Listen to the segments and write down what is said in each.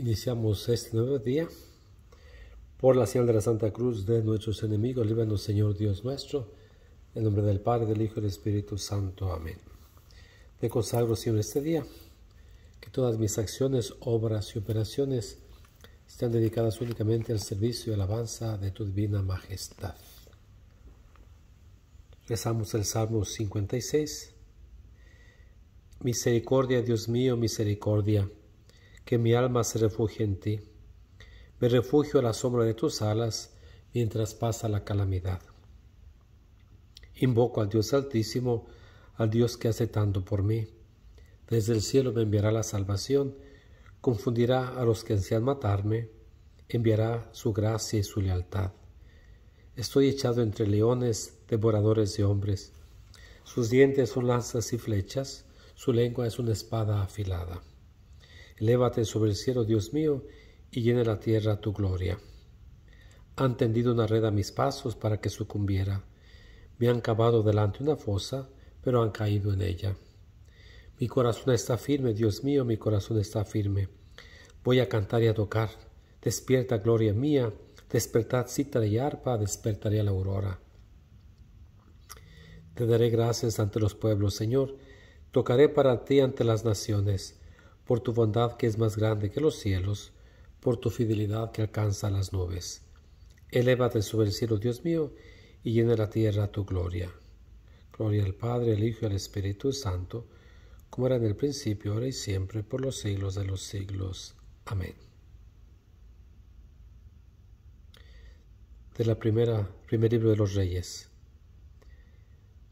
Iniciamos este nuevo día por la señal de la Santa Cruz de nuestros enemigos. Líbranos, Señor Dios nuestro, en nombre del Padre, del Hijo y del Espíritu Santo. Amén. Te consagro, siempre este día, que todas mis acciones, obras y operaciones estén dedicadas únicamente al servicio y alabanza de tu divina majestad. Rezamos el Salmo 56. Misericordia, Dios mío, misericordia que mi alma se refugie en ti. Me refugio a la sombra de tus alas mientras pasa la calamidad. Invoco al Dios Altísimo, al Dios que hace tanto por mí. Desde el cielo me enviará la salvación, confundirá a los que desean matarme, enviará su gracia y su lealtad. Estoy echado entre leones, devoradores de hombres. Sus dientes son lanzas y flechas, su lengua es una espada afilada. Elévate sobre el cielo, Dios mío, y llene la tierra tu gloria. Han tendido una red a mis pasos para que sucumbiera. Me han cavado delante una fosa, pero han caído en ella. Mi corazón está firme, Dios mío, mi corazón está firme. Voy a cantar y a tocar. Despierta, gloria mía. Despertad cita y arpa, despertaré la aurora. Te daré gracias ante los pueblos, Señor. Tocaré para ti ante las naciones por tu bondad que es más grande que los cielos, por tu fidelidad que alcanza las nubes. Elévate sobre el cielo, Dios mío, y llena la tierra tu gloria. Gloria al Padre, al Hijo y al Espíritu Santo, como era en el principio, ahora y siempre, por los siglos de los siglos. Amén. De la primera, primer libro de los Reyes.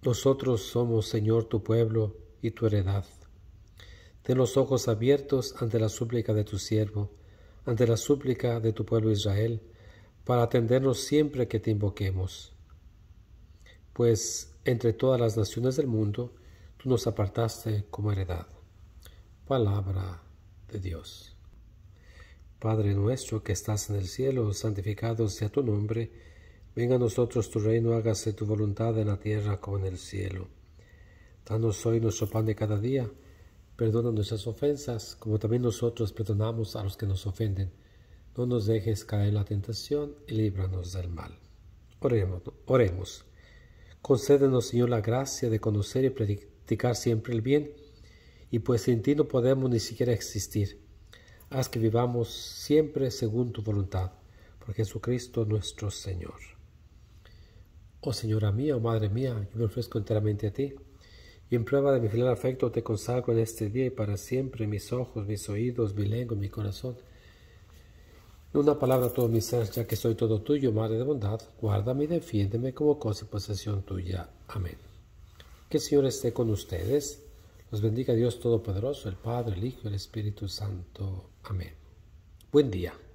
Nosotros somos, Señor, tu pueblo y tu heredad Ten los ojos abiertos ante la súplica de tu siervo, ante la súplica de tu pueblo Israel, para atendernos siempre que te invoquemos. Pues entre todas las naciones del mundo, tú nos apartaste como heredad. Palabra de Dios. Padre nuestro que estás en el cielo, santificado sea tu nombre. Venga a nosotros tu reino, hágase tu voluntad en la tierra como en el cielo. Danos hoy nuestro pan de cada día Perdona nuestras ofensas, como también nosotros perdonamos a los que nos ofenden. No nos dejes caer en la tentación y líbranos del mal. Oremos. oremos. Concédenos, Señor, la gracia de conocer y practicar siempre el bien, y pues sin ti no podemos ni siquiera existir. Haz que vivamos siempre según tu voluntad, por Jesucristo nuestro Señor. Oh Señora mía, oh Madre mía, yo me ofrezco enteramente a ti y en prueba de mi filial afecto te consagro en este día y para siempre mis ojos, mis oídos, mi lengua, mi corazón. En una palabra todo mi ser, ya que soy todo tuyo, Madre de bondad, guárdame y defiéndeme como cosa y posesión tuya. Amén. Que el Señor esté con ustedes. Los bendiga Dios Todopoderoso, el Padre, el Hijo y el Espíritu Santo. Amén. Buen día.